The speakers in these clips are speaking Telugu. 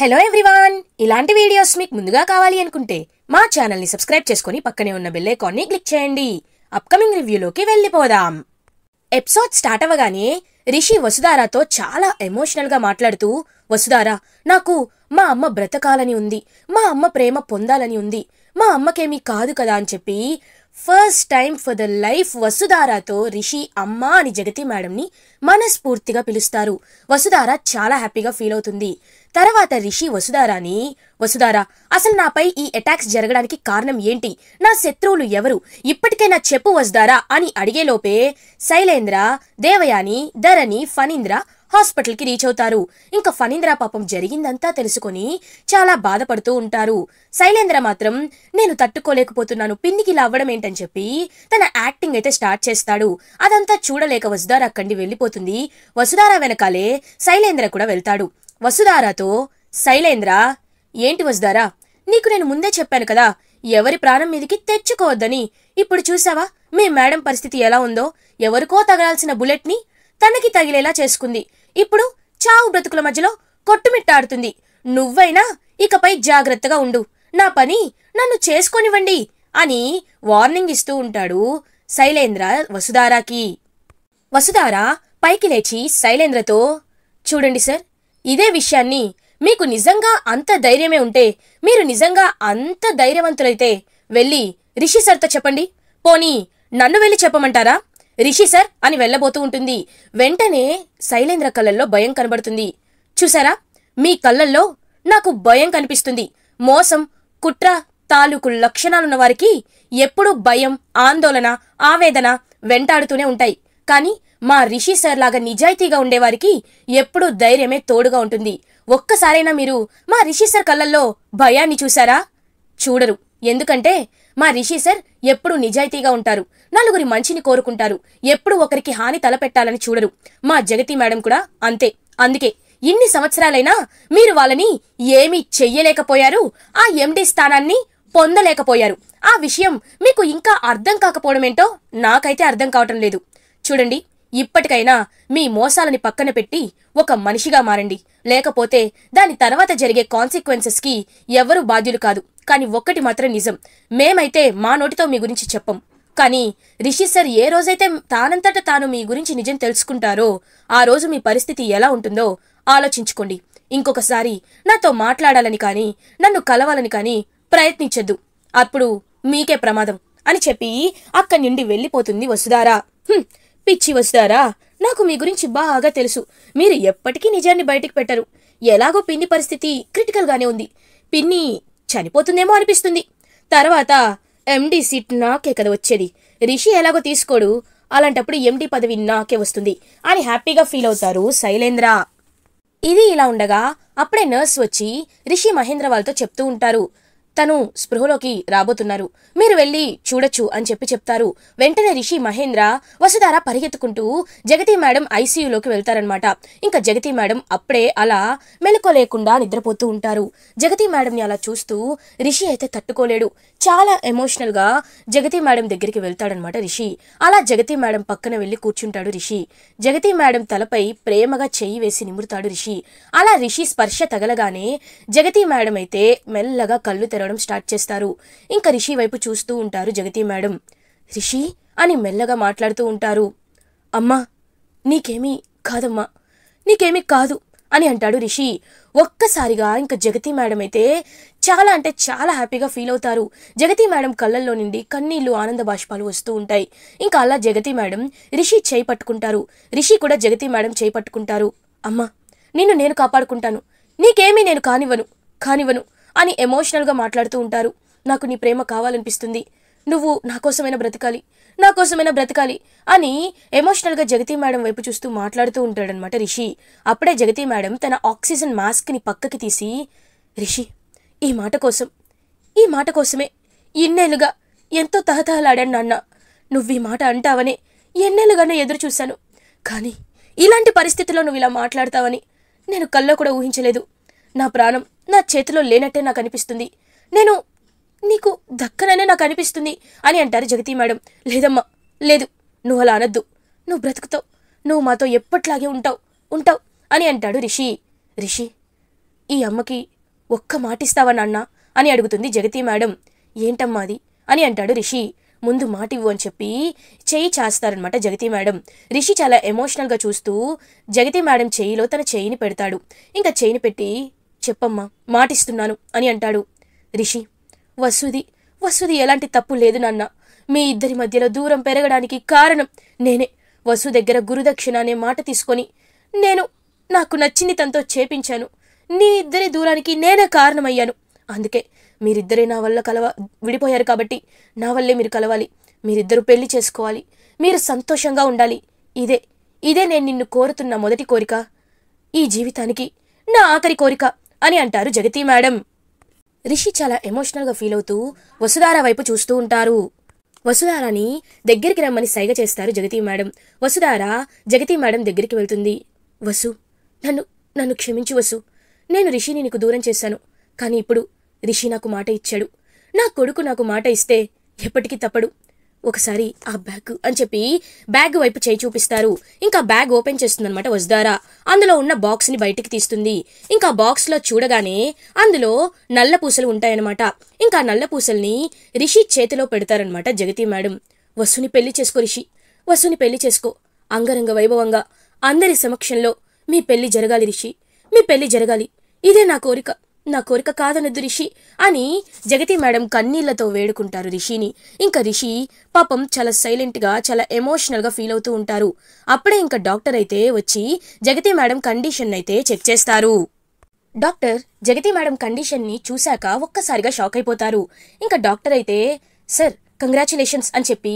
హలో ఎవ్రీవాన్ ఇలాంటి వీడియోస్ మీకు ముందుగా కావాలి అనుకుంటే మా ని సబ్స్క్రైబ్ చేసుకుని పక్కనే ఉన్న బెల్ ని క్లిక్ చేయండి అప్కమింగ్ రివ్యూలోకి వెళ్ళిపోదాం ఎపిసోడ్ స్టార్ట్ అవ్వగానే రిషి వసుధారాతో చాలా ఎమోషనల్గా మాట్లాడుతూ వసుధారా నాకు మా అమ్మ బ్రతకాలని ఉంది మా అమ్మ ప్రేమ పొందాలని ఉంది మా అమ్మకేమీ కాదు కదా అని చెప్పి first time for the life వసుధారాతో రిషి అమ్మ అని జగతి మేడంని మనస్ఫూర్తిగా పిలుస్తారు వసుధార చాలా హ్యాపీగా ఫీల్ అవుతుంది తర్వాత రిషి వసుధారాని వసుధారా అసలు నాపై ఈ అటాక్స్ జరగడానికి కారణం ఏంటి నా శత్రువులు ఎవరు ఇప్పటికైనా చెప్పు వసుధారా అని అడిగేలోపే శైలేంద్ర దేవయాని ధరణి ఫణీంద్ర హాస్పిటల్కి రీచ్ అవుతారు ఇంకా ఫణీంద్ర పాపం జరిగిందంతా తెలుసుకొని చాలా బాధపడుతూ ఉంటారు శైలేంద్ర మాత్రం నేను తట్టుకోలేకపోతున్నాను పిన్నికి ఇలా అవ్వడం ఏంటని చెప్పి తన యాక్టింగ్ అయితే స్టార్ట్ చేస్తాడు అదంతా చూడలేక వసుధార అక్కడి వెళ్ళిపోతుంది వసుధార వెనకాలే శైలేంద్ర కూడా వెళ్తాడు వసుధారాతో శైలేంద్ర ఏంటి వసుధారా నీకు నేను ముందే చెప్పాను కదా ఎవరి ప్రాణం మీదకి తెచ్చుకోవద్దని ఇప్పుడు చూసావా మీ మేడం పరిస్థితి ఎలా ఉందో ఎవరికో తగలాల్సిన బుల్లెట్ని తనకి తగిలేలా చేసుకుంది ఇప్పుడు చావు బ్రతుకుల మధ్యలో కొట్టుమిట్టాడుతుంది నువ్వైనా ఇకపై జాగ్రత్తగా ఉండు నా పని నన్ను చేసుకొనివ్వండి అని వార్నింగ్ ఇస్తూ ఉంటాడు శైలేంద్ర వసుధారాకి వసుధార పైకి లేచి శైలేంద్రతో చూడండి సార్ ఇదే విషయాన్ని మీకు నిజంగా అంత ధైర్యమే ఉంటే మీరు నిజంగా అంత ధైర్యవంతులైతే వెళ్ళి రిషి సార్తో చెప్పండి పోనీ నన్ను వెళ్ళి చెప్పమంటారా రిషి సార్ అని వెళ్ళబోతూ ఉంటుంది వెంటనే శైలేంద్ర కళ్ళల్లో భయం కనబడుతుంది చూసారా మీ కళ్ళల్లో నాకు భయం కనిపిస్తుంది మోసం కుట్ర తాలూకు లక్షణాలున్న వారికి ఎప్పుడూ భయం ఆందోళన ఆవేదన వెంటాడుతూనే ఉంటాయి కానీ మా రిషి సార్ లాగా నిజాయితీగా ఉండేవారికి ఎప్పుడూ ధైర్యమే తోడుగా ఉంటుంది ఒక్కసారైనా మీరు మా రిషి సార్ కళ్ళల్లో భయాన్ని చూశారా చూడరు ఎందుకంటే మా రిషి సార్ ఎప్పుడు నిజాయితీగా ఉంటారు నలుగురి మంచిని కోరుకుంటారు ఎప్పుడు ఒకరికి హాని తలపెట్టాలని చూడరు మా జగతి మేడం కూడా అంతే అందుకే ఇన్ని సంవత్సరాలైనా మీరు వాళ్ళని ఏమీ చెయ్యలేకపోయారు ఆ ఎండి స్థానాన్ని పొందలేకపోయారు ఆ విషయం మీకు ఇంకా అర్థం కాకపోవడమేంటో నాకైతే అర్థం కావటం లేదు చూడండి ఇప్పటికైనా మీ మోసాలని పక్కన పెట్టి ఒక మనిషిగా మారండి లేకపోతే దాని తర్వాత జరిగే కాన్సిక్వెన్సెస్కి ఎవరూ బాధ్యులు కాదు కానీ ఒక్కటి మాత్రం నిజం మేమైతే మా నోటితో మీ గురించి చెప్పం కానీ రిషి సార్ ఏ రోజైతే తానంతట తాను మీ గురించి నిజం తెలుసుకుంటారో ఆ రోజు మీ పరిస్థితి ఎలా ఉంటుందో ఆలోచించుకోండి ఇంకొకసారి నాతో మాట్లాడాలని కానీ నన్ను కలవాలని కానీ ప్రయత్నించద్దు అప్పుడు మీకే ప్రమాదం అని చెప్పి అక్కడి నుండి వెళ్ళిపోతుంది వసుధారా పిచ్చి వస్తారా నాకు మీ గురించి బాగా తెలుసు మీరు ఎప్పటికీ నిజాన్ని బయటికి పెట్టరు ఎలాగో పిన్ని పరిస్థితి క్రిటికల్గానే ఉంది పిన్ని చనిపోతుందేమో అనిపిస్తుంది తర్వాత ఎండీ సీట్ నాకే కదా వచ్చేది రిషి ఎలాగో తీసుకోడు అలాంటప్పుడు ఎండి పదవి నాకే వస్తుంది అని హ్యాపీగా ఫీల్ అవుతారు శైలేంద్ర ఇది ఇలా ఉండగా అప్పుడే నర్స్ వచ్చి రిషి మహేంద్ర వాళ్ళతో చెప్తూ ఉంటారు తను స్పృహలోకి రాబోతున్నారు మీరు వెళ్ళి చూడొచ్చు అని చెప్పి చెప్తారు వెంటనే రిషి మహేంద్ర వసుధార పరిగెత్తుకుంటూ జగతి మేడం ఐసీయూలోకి వెళ్తారనమాట ఇంకా జగతి మేడం అప్పుడే అలా మెలుకోలేకుండా నిద్రపోతూ ఉంటారు జగతి మేడంని అలా చూస్తూ రిషి అయితే తట్టుకోలేడు చాలా ఎమోషనల్గా జగతి మేడం దగ్గరికి వెళ్తాడనమాట రిషి అలా జగతి మేడం పక్కన వెళ్ళి కూర్చుంటాడు రిషి జగతి మేడం తలపై ప్రేమగా చెయ్యి వేసి నిమురుతాడు రిషి అలా రిషి స్పర్శ తగలగానే జగతి మేడం అయితే మెల్లగా కళ్ళు తెరవడం స్టార్ట్ చేస్తారు ఇంకా రిషి వైపు చూస్తూ ఉంటారు జగతి మేడం రిషి అని మెల్లగా మాట్లాడుతూ ఉంటారు అమ్మా నీకేమీ కాదమ్మా నీకేమీ కాదు అని అంటాడు రిషి ఒక్కసారిగా ఇంకా జగతి మేడం అయితే చాలా అంటే చాలా హ్యాపీగా ఫీల్ అవుతారు జగతి మేడం కళ్ళల్లో నుండి కన్నీళ్లు ఆనంద బాష్పాలు వస్తూ ఉంటాయి ఇంకా అలా జగతి మేడం రిషి చేయి పట్టుకుంటారు రిషి కూడా జగతి మేడం చేయి పట్టుకుంటారు అమ్మా నిన్ను నేను కాపాడుకుంటాను నీకేమీ నేను కానివ్వను కానివ్వను అని ఎమోషనల్గా మాట్లాడుతూ ఉంటారు నాకు నీ ప్రేమ కావాలనిపిస్తుంది నువ్వు నా కోసమైనా బ్రతకాలి నా కోసమైనా బ్రతకాలి అని ఎమోషనల్గా జగతి మేడం వైపు చూస్తూ మాట్లాడుతూ ఉంటాడనమాట రిషి అప్పుడే జగతి మేడం తన ఆక్సిజన్ మాస్క్ని పక్కకి తీసి రిషి ఈ మాట కోసం ఈ మాట కోసమే ఎన్నేళ్ళుగా ఎంతో తహతహలాడాను నాన్న నువ్వు ఈ మాట అంటావని ఎన్నేళ్ళుగానే ఎదురు చూశాను కానీ ఇలాంటి పరిస్థితుల్లో నువ్వు ఇలా మాట్లాడతావని నేను కల్లో కూడా ఊహించలేదు నా ప్రాణం నా చేతిలో లేనట్టే నాకు అనిపిస్తుంది నేను నీకు దక్కననే నాకు అనిపిస్తుంది అని అంటారు జగతి మేడం లేదమ్మా లేదు నువ్వు అలా అనొద్దు నువ్వు బ్రతుకుతావు నువ్వు మాతో ఎప్పట్లాగే ఉంటావు ఉంటావు అని అంటాడు రిషి రిషి ఈ అమ్మకి ఒక్క మాటిస్తావా నాన్న అని అడుగుతుంది జగతి మేడం ఏంటమ్మా అది అని అంటాడు రిషి ముందు మాట ఇవ్వు అని చెప్పి చేయి చాస్తారనమాట జగతి మేడం రిషి చాలా ఎమోషనల్గా చూస్తూ జగతి మేడం చేయిలో తన చేయిని పెడతాడు ఇంకా చేయిని పెట్టి చెప్పమ్మా మాటిస్తున్నాను అని అంటాడు రిషి వసుది వసుది ఎలాంటి తప్పు లేదు నాన్న మీ ఇద్దరి మధ్యలో దూరం పెరగడానికి కారణం నేనే వసు దగ్గర గురుదక్షిణ అనే మాట తీసుకొని నేను నాకు నచ్చింది తనతో చేపించాను నీ ఇద్దరి దూరానికి నేనే కారణమయ్యాను అందుకే మీరిద్దరే నా వల్ల కలవ విడిపోయారు కాబట్టి నా వల్లే మీరు కలవాలి మీరిద్దరూ పెళ్లి చేసుకోవాలి మీరు సంతోషంగా ఉండాలి ఇదే ఇదే నేను నిన్ను కోరుతున్న మొదటి కోరిక ఈ జీవితానికి నా ఆఖరి కోరిక అని అంటారు జగతి మేడం రిషి చాలా ఎమోషనల్గా ఫీల్ అవుతూ వసుధార వైపు చూస్తూ ఉంటారు వసుధారాని దగ్గరికి రమ్మని సైగ చేస్తారు జగతి మేడం వసుధార జగతి మేడం దగ్గరికి వెళ్తుంది వసు నన్ను నన్ను క్షమించు వసు నేను రిషిని నీకు దూరం చేశాను కానీ ఇప్పుడు రిషి నాకు మాట ఇచ్చాడు నా కొడుకు నాకు మాట ఇస్తే ఎప్పటికీ తప్పడు ఒకసారి ఆ బ్యాగ్ అని చెప్పి బ్యాగ్ వైపు చేయి చూపిస్తారు ఇంకా బ్యాగ్ ఓపెన్ చేస్తుందనమాట వజదారా అందులో ఉన్న బాక్స్ని బయటికి తీస్తుంది ఇంకా బాక్స్లో చూడగానే అందులో నల్ల పూసలు ఉంటాయన్నమాట ఇంకా నల్ల పూసల్ని రిషి చేతిలో పెడతారనమాట జగతి మేడం వసుని పెళ్లి చేసుకో రిషి వసుని పెళ్లి చేసుకో అంగరంగ వైభవంగా అందరి సమక్షంలో మీ పెళ్లి జరగాలి రిషి మీ పెళ్లి జరగాలి ఇదే నా కోరిక నా కోరిక కాదనద్దు రిషి అని జగతి మేడం కన్నీళ్లతో వేడుకుంటారు రిషిని ఇంకా రిషి పాపం చాలా సైలెంట్గా చాలా ఎమోషనల్గా ఫీల్ అవుతూ ఉంటారు అప్పుడే ఇంకా డాక్టర్ అయితే వచ్చి జగతి మేడం కండిషన్ అయితే చెక్ చేస్తారు డాక్టర్ జగతి మేడం కండిషన్ని చూశాక ఒక్కసారిగా షాక్ అయిపోతారు ఇంకా డాక్టర్ అయితే సార్ కంగ్రాచులేషన్స్ అని చెప్పి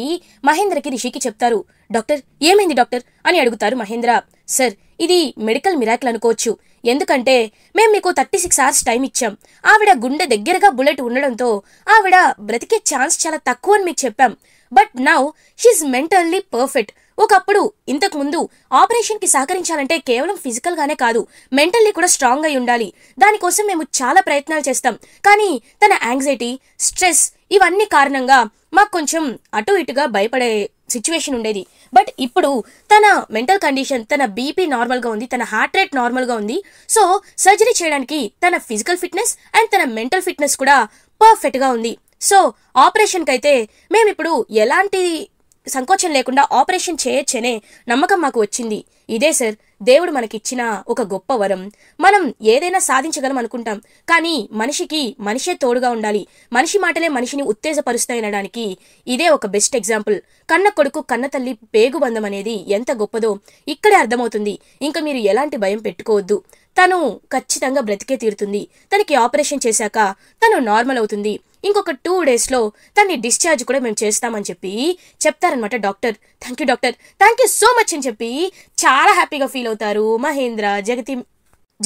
మహేంద్రకి రిషికి చెప్తారు డాక్టర్ ఏమైంది డాక్టర్ అని అడుగుతారు మహేంద్ర సార్ ఇది మెడికల్ మిరాకిల్ అనుకోవచ్చు ఎందుకంటే మేము మీకు థర్టీ సిక్స్ అవర్స్ టైం ఇచ్చాం ఆవిడ గుండె దగ్గరగా బుల్లెట్ ఉండడంతో ఆవిడ బ్రతికే ఛాన్స్ చాలా తక్కువ అని మీకు చెప్పాం but now she mentally perfect ఒకప్పుడు ఇంతకు ముందు ఆపరేషన్కి సహకరించాలంటే కేవలం ఫిజికల్గానే కాదు మెంటల్లీ కూడా స్ట్రాంగ్ అయి ఉండాలి దానికోసం మేము చాలా ప్రయత్నాలు చేస్తాం కానీ తన యాంగ్జైటీ స్ట్రెస్ ఇవన్నీ కారణంగా మాకు కొంచెం అటు ఇటుగా భయపడే సిచ్యువేషన్ ఉండేది బట్ ఇప్పుడు తన మెంటల్ కండిషన్ తన బీపీ నార్మల్గా ఉంది తన హార్ట్ రేట్ నార్మల్గా ఉంది సో సర్జరీ చేయడానికి తన ఫిజికల్ ఫిట్నెస్ అండ్ తన మెంటల్ ఫిట్నెస్ కూడా పర్ఫెక్ట్గా ఉంది సో ఆపరేషన్కి అయితే మేము ఇప్పుడు ఎలాంటి సంకోచం లేకుండా ఆపరేషన్ చేయొచ్చనే నమ్మకం మాకు వచ్చింది ఇదే సార్ దేవుడు మనకిచ్చిన ఒక గొప్ప వరం మనం ఏదైనా సాధించగలం అనుకుంటాం కానీ మనిషికి మనిషే తోడుగా ఉండాలి మనిషి మాటలే మనిషిని ఉత్తేజపరుస్తాయనడానికి ఇదే ఒక బెస్ట్ ఎగ్జాంపుల్ కన్న కొడుకు కన్న తల్లి పేగుబంధం అనేది ఎంత గొప్పదో ఇక్కడే అర్థమవుతుంది ఇంకా మీరు ఎలాంటి భయం పెట్టుకోవద్దు తను ఖచ్చితంగా బ్రతికే తీరుతుంది తనకి ఆపరేషన్ చేశాక తను నార్మల్ అవుతుంది ఇంకొక టూ డేస్లో తన్ని డిశ్చార్జ్ కూడా మేము చేస్తామని చెప్పి చెప్తారనమాట doctor thank you doctor thank you so much అని చెప్పి చాలా హ్యాపీగా ఫీల్ అవుతారు మహేంద్ర జగతి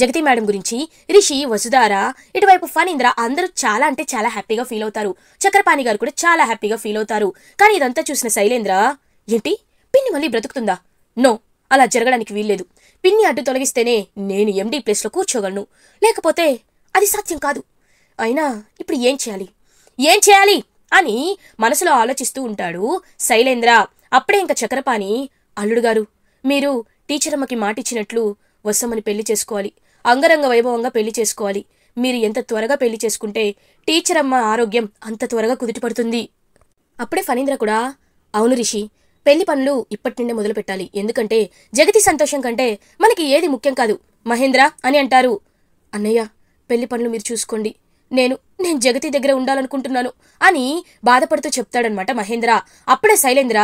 జగతి మేడం గురించి రిషి వసుధార ఇటువైపు ఫనీంద్ర అందరూ చాలా అంటే చాలా హ్యాపీగా ఫీల్ అవుతారు చక్రపాణి గారు కూడా చాలా హ్యాపీగా ఫీల్ అవుతారు కానీ ఇదంతా చూసిన శైలేంద్ర ఏంటి పిన్ని మళ్ళీ బ్రతుకుతుందా నో అలా జరగడానికి వీల్లేదు పిన్ని అడ్డు తొలగిస్తేనే నేను ఎండీ ప్లేస్లో కూర్చోగలను లేకపోతే అది సాధ్యం కాదు అయినా ఇప్పుడు ఏం చేయాలి ఏం చేయాలి అని మనసులో ఆలోచిస్తూ ఉంటాడు శైలేంద్ర అప్పుడే ఇంకా చక్రపాణి అల్లుడు గారు మీరు టీచర్ అమ్మకి మాటిచ్చినట్లు వసమ్మని పెళ్లి చేసుకోవాలి అంగరంగ వైభవంగా పెళ్లి చేసుకోవాలి మీరు ఎంత త్వరగా పెళ్లి చేసుకుంటే టీచర్ అమ్మ ఆరోగ్యం అంత త్వరగా కుదుటిపడుతుంది అప్పుడే ఫణీంద్ర కూడా అవును రిషి పెళ్లి పనులు ఇప్పటి నుండే మొదలు పెట్టాలి ఎందుకంటే జగతి సంతోషం కంటే మనకి ఏది ముఖ్యం కాదు మహేంద్ర అని అంటారు అన్నయ్య పెళ్లి పనులు మీరు చూసుకోండి నేను నేను జగతి దగ్గర ఉండాలనుకుంటున్నాను అని బాధపడుతూ చెప్తాడనమాట మహేంద్ర అప్పుడే శైలేంద్ర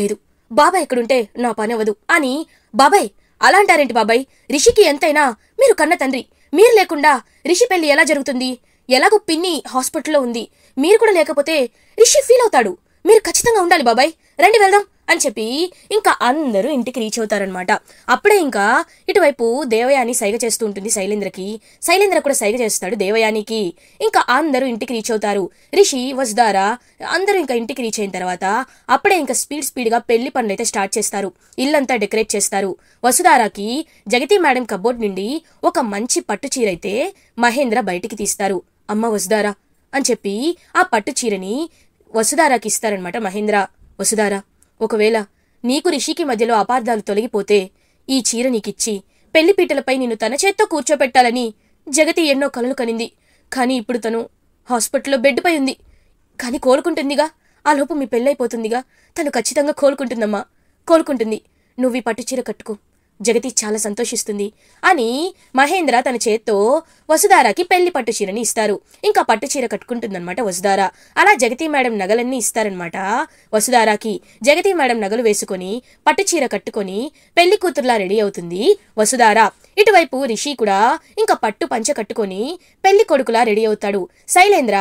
లేదు బాబాయ్ ఎక్కడుంటే నా పని అవ్వదు అని బాబాయ్ అలా అంటారేంటి బాబాయ్ రిషికి ఎంతైనా మీరు కన్న తండ్రి మీరు లేకుండా రిషి పెళ్లి ఎలా జరుగుతుంది ఎలాగో పిన్ని హాస్పిటల్లో ఉంది మీరు కూడా లేకపోతే రిషి ఫీల్ అవుతాడు మీరు ఖచ్చితంగా ఉండాలి బాబాయ్ రండి వెళ్దాం అని చెప్పి ఇంకా అందరూ ఇంటికి రీచ్ అవుతారనమాట అప్పుడే ఇంకా ఇటువైపు దేవయాని సైగ చేస్తూ ఉంటుంది శైలేంద్రకి శైలేంద్ర కూడా సైగ చేస్తాడు దేవయానికి ఇంకా అందరూ ఇంటికి రీచ్ అవుతారు రిషి వసుధారా అందరూ ఇంకా ఇంటికి రీచ్ అయిన తర్వాత అప్పుడే ఇంకా స్పీడ్ స్పీడ్గా పెళ్లి పనులు అయితే స్టార్ట్ చేస్తారు ఇల్లంతా డెకరేట్ చేస్తారు వసుధారాకి జగతి మేడం కబోర్డ్ నుండి ఒక మంచి పట్టు చీర అయితే మహేంద్ర బయటికి తీస్తారు అమ్మ వసుధారా అని చెప్పి ఆ పట్టు చీరని వసుధారాకి ఇస్తారనమాట మహేంద్ర వసుధారా ఒకవేళ నీకు రిషికి మధ్యలో అపార్థాలు తొలగిపోతే ఈ చీర నీకిచ్చి పెళ్లిపీటలపై నిన్ను తన చేత్తో కూర్చోపెట్టాలని జగతి ఎన్నో కలలు కనింది కానీ ఇప్పుడు తను హాస్పిటల్లో బెడ్పై ఉంది కానీ కోలుకుంటుందిగా ఆ లోపు మీ పెళ్ళైపోతుందిగా తను ఖచ్చితంగా కోలుకుంటుందమ్మా కోలుకుంటుంది నువ్వు ఈ పట్టు చీర కట్టుకో జగతి చాలా సంతోషిస్తుంది అని మహేంద్ర తన చేత్తో వసుధారాకి పెళ్లి పట్టు చీరని ఇస్తారు ఇంకా పట్టు చీర కట్టుకుంటుందన్నమాట వసుధార అలా జగతి మేడం నగలన్నీ ఇస్తారనమాట వసుధారాకి జగతి మేడం నగలు వేసుకొని పట్టు చీర కట్టుకొని పెళ్లి కూతురులా రెడీ అవుతుంది వసుధార ఇటువైపు రిషి కూడా ఇంకా పట్టు పంచ కట్టుకొని పెళ్లి కొడుకులా రెడీ అవుతాడు శైలేంద్ర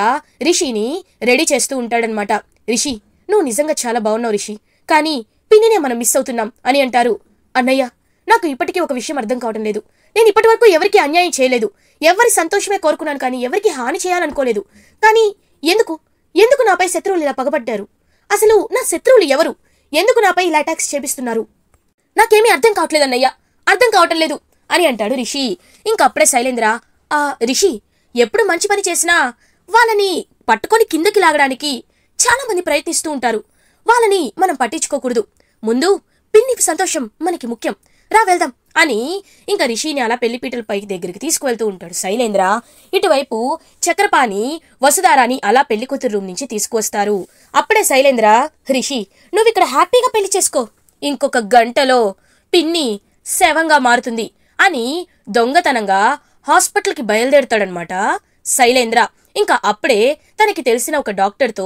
రిషిని రెడీ చేస్తూ ఉంటాడనమాట రిషి నువ్వు నిజంగా చాలా బాగున్నావు రిషి కానీ పిన్నినే మనం మిస్ అవుతున్నాం అని అంటారు అన్నయ్య నాకు ఇప్పటికీ ఒక విషయం అర్థం కావడం లేదు నేను ఇప్పటి వరకు ఎవరికి అన్యాయం చేయలేదు ఎవరి సంతోషమే కోరుకున్నాను కానీ ఎవరికి హాని చేయాలనుకోలేదు కానీ ఎందుకు ఎందుకు నాపై శత్రువులు ఇలా పగబడ్డారు అసలు నా శత్రువులు ఎవరు ఎందుకు నాపై ఇలా అటాక్స్ చేపిస్తున్నారు నాకేమీ అర్థం కావట్లేదు అన్నయ్య అర్థం కావటం లేదు అని అంటాడు రిషి ఇంకప్పుడే శైలేంద్ర ఆ రిషి ఎప్పుడు మంచి పని చేసినా వాళ్ళని పట్టుకొని కిందకి లాగడానికి చాలామంది ప్రయత్నిస్తూ ఉంటారు వాళ్ళని మనం పట్టించుకోకూడదు ముందు పిన్ని సంతోషం మనకి ముఖ్యం రా వెళ్దాం అని ఇంకా రిషిని అలా పెళ్లిపీటల పైకి దగ్గరికి తీసుకువెళ్తూ ఉంటాడు శైలేంద్ర ఇటువైపు చక్రపాణి వసుధారాని అలా పెళ్లి కూతురు రూమ్ నుంచి తీసుకువస్తారు అప్పుడే శైలేంద్ర రిషి నువ్వు ఇక్కడ హ్యాపీగా పెళ్లి చేసుకో ఇంకొక గంటలో పిన్ని శవంగా మారుతుంది అని దొంగతనంగా హాస్పిటల్కి బయలుదేరుతాడనమాట శైలేంద్ర ఇంకా అప్పుడే తనకి తెలిసిన ఒక డాక్టర్తో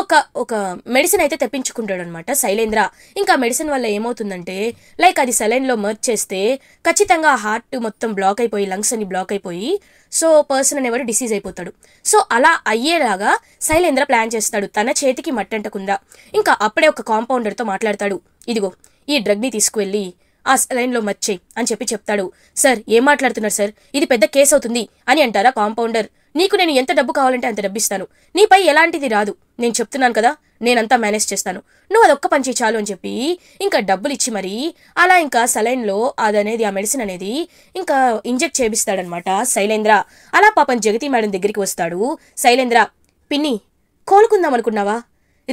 ఒక ఒక మెడిసిన్ అయితే తెప్పించుకుంటాడనమాట శైలేంద్ర ఇంకా మెడిసిన్ వల్ల ఏమవుతుందంటే లైక్ అది సెలైన్లో మర్చ్ చేస్తే ఖచ్చితంగా హార్ట్ మొత్తం బ్లాక్ అయిపోయి లంగ్స్ అని బ్లాక్ అయిపోయి సో పర్సన్ అనేవాడు డిసీజ్ అయిపోతాడు సో అలా అయ్యేలాగా శైలేంద్ర ప్లాన్ చేస్తాడు తన చేతికి మట్టంటకుందా ఇంకా అప్పుడే ఒక కాంపౌండర్తో మాట్లాడతాడు ఇదిగో ఈ డ్రగ్ని తీసుకువెళ్ళి ఆ లైన్లో మర్చేయి అని చెప్పి చెప్తాడు సార్ ఏం మాట్లాడుతున్నారు సార్ ఇది పెద్ద కేసు అవుతుంది అని అంటారా కాంపౌండర్ నీకు నేను ఎంత డబ్బు కావాలంటే అంత డబ్బిస్తాను నీపై ఎలాంటిది రాదు నేను చెప్తున్నాను కదా నేనంతా మేనేజ్ చేస్తాను నువ్వు అదొక్క పని చాలు అని చెప్పి ఇంకా డబ్బులు ఇచ్చి మరి అలా ఇంకా సలైన్లో అదనేది ఆ మెడిసిన్ అనేది ఇంకా ఇంజెక్ట్ చేపిస్తాడనమాట శైలేంద్ర అలా పాపం జగతి మేడం దగ్గరికి వస్తాడు శైలేంద్ర పిన్ని కోలుకుందాం అనుకున్నావా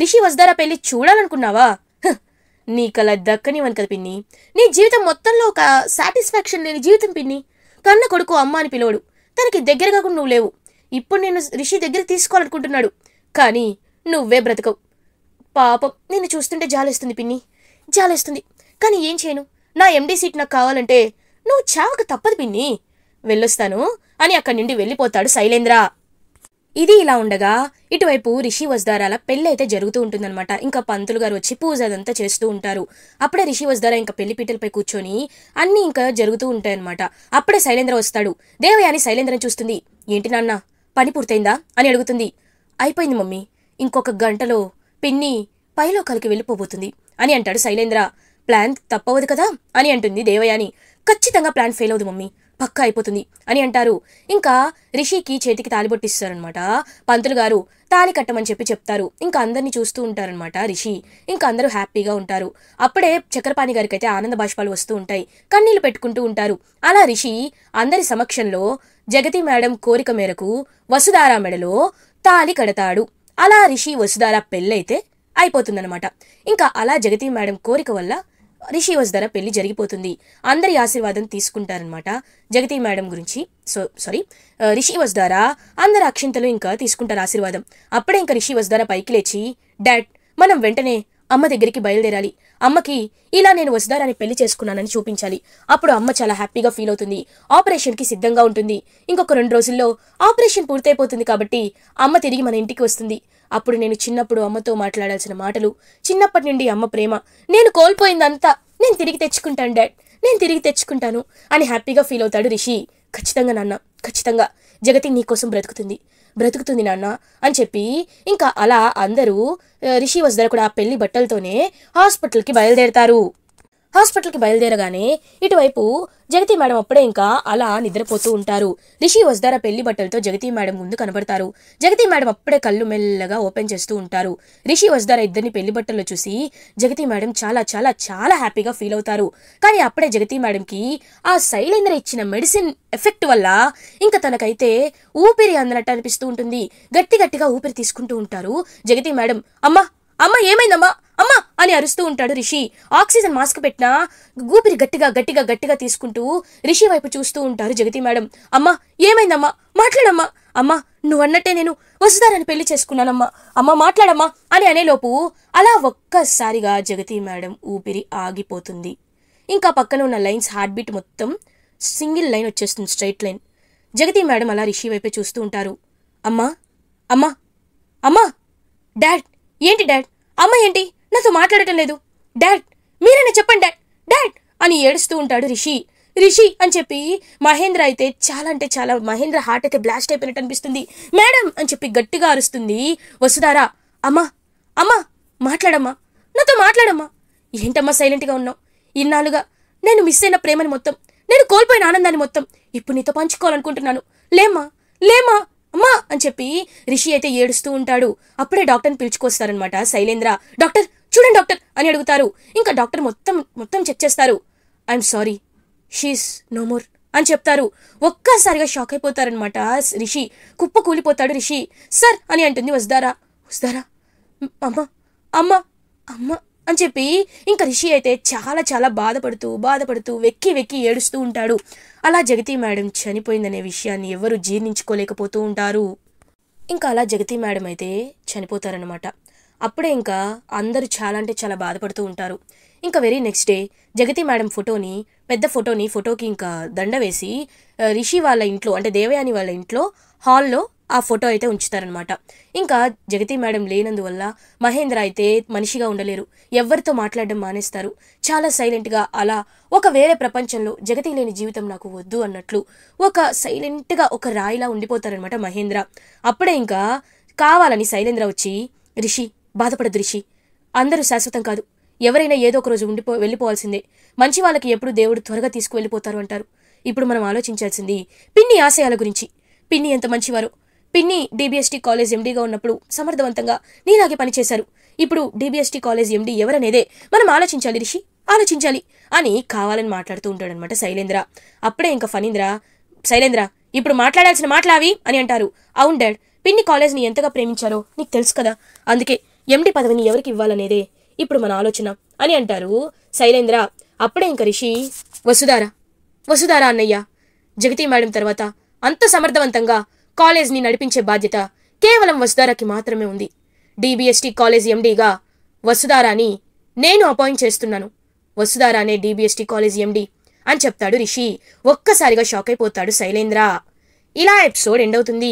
రిషి వస్దారా పెళ్లి చూడాలనుకున్నావా నీ కల దక్కనివని కదా పిన్ని నీ జీవితం మొత్తంలో ఒక సాటిస్ఫాక్షన్ లేని జీవితం పిన్ని కన్న కొడుకు అమ్మ అని పిలవడు తనకి దగ్గరగా కూడా నువ్వు లేవు ఇప్పుడు నేను రిషి దగ్గర తీసుకోవాలనుకుంటున్నాడు కానీ నువ్వే బ్రతకవు పాపం నిన్ను చూస్తుంటే జాలేస్తుంది పిన్ని జాలేస్తుంది కానీ ఏం చేయను నా ఎండీ సీట్ నాకు కావాలంటే నువ్వు చావక తప్పదు పిన్ని వెళ్ళొస్తాను అని అక్కడి నుండి వెళ్ళిపోతాడు శైలేంద్ర ఇది ఇలా ఉండగా ఇటువైపు రిషి వజ్దారాల పెళ్ళి అయితే జరుగుతూ ఉంటుందన్నమాట ఇంకా పంతులు గారు వచ్చి పూజ అదంతా చేస్తూ ఉంటారు అప్పుడే రిషి వజ్దారా ఇంకా పెళ్లి పీటలపై కూర్చొని అన్నీ ఇంకా జరుగుతూ ఉంటాయన్నమాట అప్పుడే శైలేంద్ర వస్తాడు దేవయాని శైలేంద్రని చూస్తుంది ఏంటి నాన్న పని పూర్తయిందా అని అడుగుతుంది అయిపోయింది మమ్మీ ఇంకొక గంటలో పిన్ని పైలోకాలకి వెళ్ళిపోబోతుంది అని అంటాడు శైలేంద్ర ప్లాన్ తప్పవదు కదా అని అంటుంది దేవయాని ఖచ్చితంగా ప్లాన్ ఫెయిల్ అవుదు మమ్మీ పక్క అయిపోతుంది అని అంటారు ఇంకా రిషికి చేతికి తాలిబొట్టిస్తారనమాట పంతులు గారు తాలి కట్టమని చెప్పి చెప్తారు ఇంకా అందరినీ చూస్తూ ఉంటారనమాట రిషి ఇంకా అందరూ హ్యాపీగా ఉంటారు అప్పుడే చక్రపాణి గారికి అయితే ఆనంద బాష్పాలు వస్తూ ఉంటాయి కన్నీళ్లు పెట్టుకుంటూ ఉంటారు అలా రిషి అందరి సమక్షంలో జగతి మేడం కోరిక మేరకు వసుధారా మెడలో తాలి కడతాడు అలా రిషి వసుధారా పెళ్ళైతే అయిపోతుందనమాట ఇంకా అలా జగతి మేడం కోరిక వల్ల రిషి ద్వారా పెళ్లి జరిగిపోతుంది అందరి ఆశీర్వాదం తీసుకుంటారనమాట జగతి మేడం గురించి సో సారీ రిషి ద్వారా అందరి అక్షింతలు ఇంకా తీసుకుంటారు ఆశీర్వాదం అప్పుడే ఇంకా రిషి ద్వారా పైకి లేచి డాడ్ మనం వెంటనే అమ్మ దగ్గరికి బయలుదేరాలి అమ్మకి ఇలా నేను వసుధారాన్ని పెళ్లి చేసుకున్నానని చూపించాలి అప్పుడు అమ్మ చాలా హ్యాపీగా ఫీల్ అవుతుంది ఆపరేషన్కి సిద్ధంగా ఉంటుంది ఇంకొక రెండు రోజుల్లో ఆపరేషన్ పూర్తయిపోతుంది కాబట్టి అమ్మ తిరిగి మన ఇంటికి వస్తుంది అప్పుడు నేను చిన్నప్పుడు అమ్మతో మాట్లాడాల్సిన మాటలు చిన్నప్పటి నుండి అమ్మ ప్రేమ నేను కోల్పోయిందంతా నేను తిరిగి తెచ్చుకుంటాను డాడ్ నేను తిరిగి తెచ్చుకుంటాను అని హ్యాపీగా ఫీల్ అవుతాడు రిషి ఖచ్చితంగా నాన్న ఖచ్చితంగా జగతి నీకోసం బ్రతుకుతుంది బ్రతుకుతుంది నాన్న అని చెప్పి ఇంకా అలా అందరూ రిషి వస్ కూడా ఆ పెళ్లి బట్టలతోనే హాస్పిటల్కి బయలుదేరతారు హాస్పిటల్కి బయలుదేరగానే ఇటువైపు జగతి మేడం అప్పుడే ఇంకా అలా నిద్రపోతూ ఉంటారు రిషి వజ్దార పెళ్లి బట్టలతో జగతి మేడం ముందు కనబడతారు జగతి మేడం అప్పుడే కళ్ళు మెల్లగా ఓపెన్ చేస్తూ ఉంటారు రిషి వజ్దార ఇద్దరిని పెళ్లి బట్టల్లో చూసి జగతి మేడం చాలా చాలా చాలా హ్యాపీగా ఫీల్ అవుతారు కానీ అప్పుడే జగతి మేడంకి ఆ శైలేంద్ర ఇచ్చిన మెడిసిన్ ఎఫెక్ట్ వల్ల ఇంకా తనకైతే ఊపిరి అందనట్టు అనిపిస్తూ ఉంటుంది గట్టి గట్టిగా ఊపిరి తీసుకుంటూ ఉంటారు జగతి మేడం అమ్మ అమ్మ ఏమైందమ్మా అమ్మా అని అరుస్తూ ఉంటాడు రిషి ఆక్సిజన్ మాస్క్ పెట్టినా గూపిరి గట్టిగా గట్టిగా గట్టిగా తీసుకుంటూ రిషి వైపు చూస్తూ ఉంటారు జగతి మేడం అమ్మా ఏమైందమ్మా మాట్లాడమ్మా అమ్మా నువ్వు అన్నట్టే నేను వసుధారాన్ని పెళ్లి చేసుకున్నానమ్మా అమ్మ మాట్లాడమ్మా అని అనేలోపు అలా ఒక్కసారిగా జగతి మేడం ఊపిరి ఆగిపోతుంది ఇంకా పక్కన ఉన్న లైన్స్ హార్ట్ బీట్ మొత్తం సింగిల్ లైన్ వచ్చేస్తుంది స్ట్రైట్ లైన్ జగతి మేడం అలా రిషి వైపే చూస్తూ ఉంటారు అమ్మా అమ్మా అమ్మా డాడ్ ఏంటి డాడ్ అమ్మ ఏంటి నాతో మాట్లాడటం లేదు డాడ్ మీరైనా చెప్పండి డాడ్ డాడ్ అని ఏడుస్తూ ఉంటాడు రిషి రిషి అని చెప్పి మహేంద్ర అయితే చాలా అంటే చాలా మహేంద్ర హార్ట్ అయితే బ్లాస్ట్ అయిపోయినట్టు అనిపిస్తుంది మేడం అని చెప్పి గట్టిగా అరుస్తుంది వసుదారా అమ్మా అమ్మా మాట్లాడమ్మా నాతో మాట్లాడమ్మా ఏంటమ్మా సైలెంట్గా ఉన్నావు ఇన్నాళ్ళుగా నేను మిస్ అయిన ప్రేమని మొత్తం నేను కోల్పోయిన ఆనందాన్ని మొత్తం ఇప్పుడు నీతో పంచుకోవాలనుకుంటున్నాను లేమ్మా లేమ్మా అమ్మా అని చెప్పి రిషి అయితే ఏడుస్తూ ఉంటాడు అప్పుడే డాక్టర్ని పిలుచుకొస్తారనమాట శైలేంద్ర డాక్టర్ చూడండి డాక్టర్ అని అడుగుతారు ఇంకా డాక్టర్ మొత్తం మొత్తం చెక్ చేస్తారు I'm sorry she's no more అని చెప్తారు ఒక్కసారిగా షాక్ అయిపోతారనమాట రిషి కుప్ప కూలిపోతాడు రిషి సార్ అని అంటుంది వస్తారా వస్తారా అమ్మ అమ్మ అమ్మ అని చెప్పి ఇంకా రిషి అయితే చాలా చాలా బాధపడుతూ బాధపడుతూ వెక్కి వెక్కి ఏడుస్తూ ఉంటాడు అలా జగతి మేడం చనిపోయిందనే విషయాన్ని ఎవరు జీర్ణించుకోలేకపోతూ ఉంటారు ఇంకా అలా జగతి మేడం అయితే చనిపోతారనమాట అప్పుడే ఇంకా అందరూ చాలా అంటే చాలా బాధపడుతూ ఉంటారు ఇంకా very next day Jagati madam ఫోటోని పెద్ద ఫోటోని ఫోటోకి ఇంకా దండ వేసి రిషి వాళ్ళ ఇంట్లో అంటే దేవయాని వాళ్ళ ఇంట్లో హాల్లో ఆ ఫోటో అయితే ఉంచుతారనమాట ఇంకా జగతి మేడం లేనందువల్ల మహేంద్ర అయితే మనిషిగా ఉండలేరు ఎవరితో మాట్లాడడం మానేస్తారు చాలా సైలెంట్గా అలా ఒక వేరే ప్రపంచంలో జగతి లేని జీవితం నాకు వద్దు అన్నట్లు ఒక సైలెంట్గా ఒక రాయిలా ఉండిపోతారనమాట మహేంద్ర అప్పుడే ఇంకా కావాలని శైలేంద్ర వచ్చి రిషి బాధపడదు రిషి అందరూ శాశ్వతం కాదు ఎవరైనా ఏదో ఒక రోజు ఉండిపో వెళ్ళిపోవాల్సిందే మంచి వాళ్ళకి ఎప్పుడు దేవుడు త్వరగా తీసుకువెళ్ళిపోతారు అంటారు ఇప్పుడు మనం ఆలోచించాల్సింది పిన్ని ఆశయాల గురించి పిన్ని ఎంత మంచివారు పిన్ని డీబీఎస్టీ కాలేజ్ ఎండీగా ఉన్నప్పుడు సమర్థవంతంగా నీలాగే పనిచేశారు ఇప్పుడు డీబీఎస్టీ కాలేజ్ ఎండీ ఎవరనేదే మనం ఆలోచించాలి రిషి ఆలోచించాలి అని కావాలని మాట్లాడుతూ ఉంటాడనమాట శైలేంద్ర అప్పుడే ఇంకా ఫనీంద్ర శైలేంద్ర ఇప్పుడు మాట్లాడాల్సిన మాట్లావి అని అంటారు అవును డాడ్ పిన్ని కాలేజ్ని ఎంతగా ప్రేమించారో నీకు తెలుసు కదా అందుకే ఎండి పదవిని ఎవరికి ఇవ్వాలనేదే ఇప్పుడు మన ఆలోచన అని అంటారు శైలేంద్ర అప్పుడే ఇంక రిషి వసుధార వసుధార అన్నయ్య జగతి మేడం తర్వాత అంత సమర్థవంతంగా కాలేజ్ని నడిపించే బాధ్యత కేవలం వసుధారకి మాత్రమే ఉంది డిబిఎస్టీ కాలేజ్ ఎండీగా వసుధారాని నేను అపాయింట్ చేస్తున్నాను వసుధారానే అనే కాలేజ్ ఎండీ అని చెప్తాడు రిషి ఒక్కసారిగా షాక్ అయిపోతాడు శైలేంద్ర ఇలా ఎపిసోడ్ ఎండ్ అవుతుంది